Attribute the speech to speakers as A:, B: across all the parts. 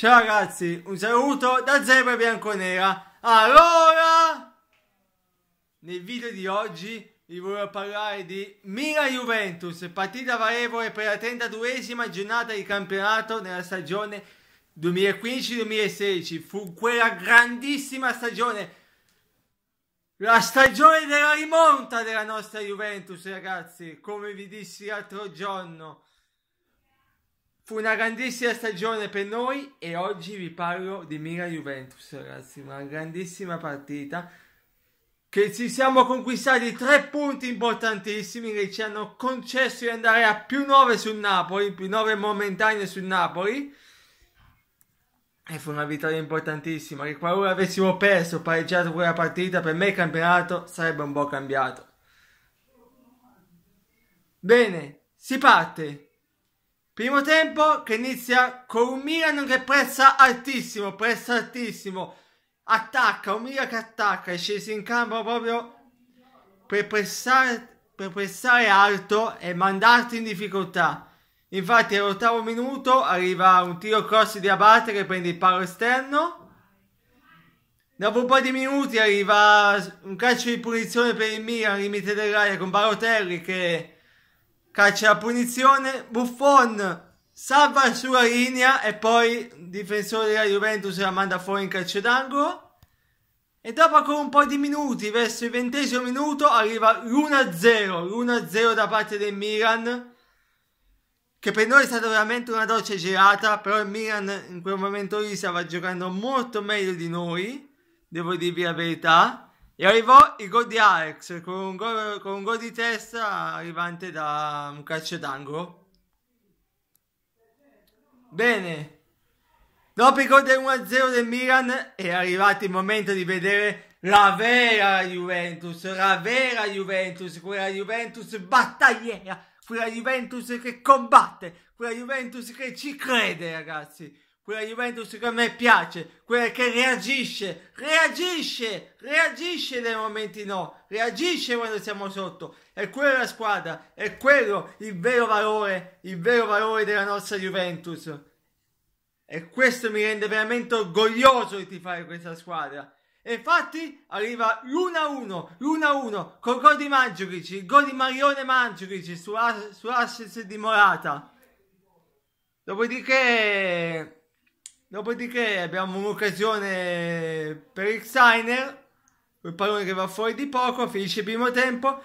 A: Ciao ragazzi, un saluto da Zebra Bianconera. Allora, nel video di oggi vi voglio parlare di Mila Juventus, partita valevole per la 32esima giornata di campionato nella stagione 2015-2016. Fu quella grandissima stagione, la stagione della rimonta della nostra Juventus, ragazzi, come vi dissi l'altro giorno Fu una grandissima stagione per noi e oggi vi parlo di Mira Juventus, ragazzi, una grandissima partita che ci siamo conquistati tre punti importantissimi che ci hanno concesso di andare a più 9 sul Napoli, più 9 momentanee sul Napoli. E fu una vittoria importantissima che qualora avessimo perso, pareggiato quella partita, per me il campionato sarebbe un po' cambiato. Bene, si parte. Primo tempo che inizia con un Milan che prezza altissimo, prezza altissimo. Attacca, un Milan che attacca, è sceso in campo proprio per pressare, per pressare alto e mandarti in difficoltà. Infatti all'ottavo minuto arriva un tiro cross di Abate che prende il palo esterno. Dopo un po' di minuti arriva un calcio di punizione per il Milan, limite dell'area con Barotelli che calcio la punizione, Buffon salva sulla linea e poi il difensore della Juventus la manda fuori in calcio d'angolo e dopo ancora un po' di minuti verso il ventesimo minuto arriva l'1-0 l'1-0 da parte del Milan che per noi è stata veramente una doccia girata però il Milan in quel momento lì stava giocando molto meglio di noi devo dirvi la verità e arrivò il gol di Alex con un gol, con un gol di testa arrivante da un calcio d'angolo. Bene. Dopo il gol del 1-0 del Milan è arrivato il momento di vedere la vera Juventus, la vera Juventus, quella Juventus battagliera, quella Juventus che combatte, quella Juventus che ci crede, ragazzi quella Juventus che a me piace, quella che reagisce, reagisce, reagisce nei momenti no, reagisce quando siamo sotto. È quella la squadra, è quello il vero valore, il vero valore della nostra Juventus. E questo mi rende veramente orgoglioso di fare questa squadra. E infatti arriva l'1-1, l'1-1 col gol di Mandzukic, il gol di Marione Mandzukic su, su assist di Morata. Dopodiché Dopodiché abbiamo un'occasione per il Xiner, il pallone che va fuori di poco, finisce il primo tempo.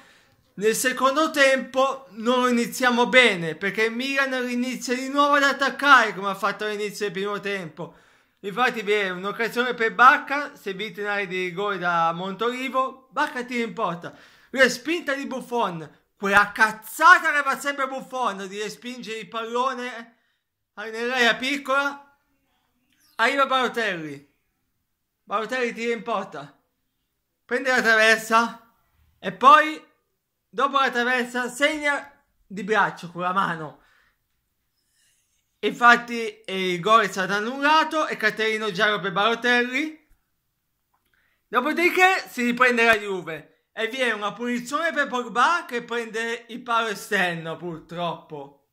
A: Nel secondo tempo non iniziamo bene perché il Milan inizia di nuovo ad attaccare come ha fatto all'inizio del primo tempo. Infatti vi è un'occasione per Bacca, servito in area di rigore da Montolivo, Bacca tira in porta. Respinta di Buffon, quella cazzata che fa sempre Buffon di respingere il pallone nell'area piccola, Arriva Balotelli. Balotelli tira in porta. Prende la traversa e poi dopo la traversa segna di braccio con la mano. Infatti eh, il gol è stato annullato e Caterino giallo per Balotelli. Dopodiché si riprende la Juve e vi è una punizione per Pogba che prende il palo esterno purtroppo.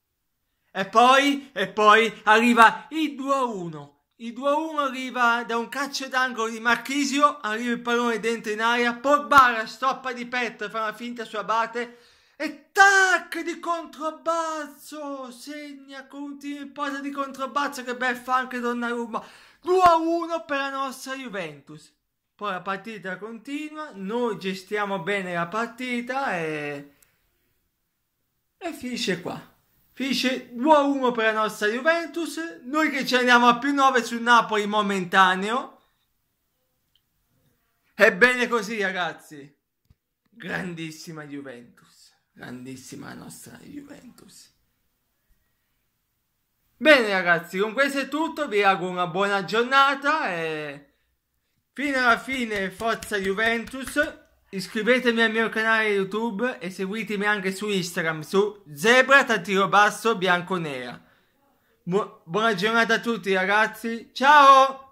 A: E poi, e poi arriva il 2-1 il 2-1 arriva da un calcio d'angolo di Marchisio, arriva il pallone dentro in aria, Pogba stoppa di petto, e fa una finta su Abate e tac di controbazzo, segna con un'ultima posa di controbazzo che beffa anche Donnarumma. 2-1 per la nostra Juventus. Poi la partita continua, noi gestiamo bene la partita e, e finisce qua. Finisce 2-1 per la nostra Juventus. Noi che ci andiamo a più 9 sul Napoli momentaneo. Ebbene così ragazzi. Grandissima Juventus. Grandissima la nostra Juventus. Bene ragazzi, con questo è tutto, vi auguro una buona giornata e fino alla fine forza Juventus, Iscrivetemi al mio canale YouTube e seguitemi anche su Instagram su Zebra Tattiro Bu- buona giornata a tutti ragazzi, ciao!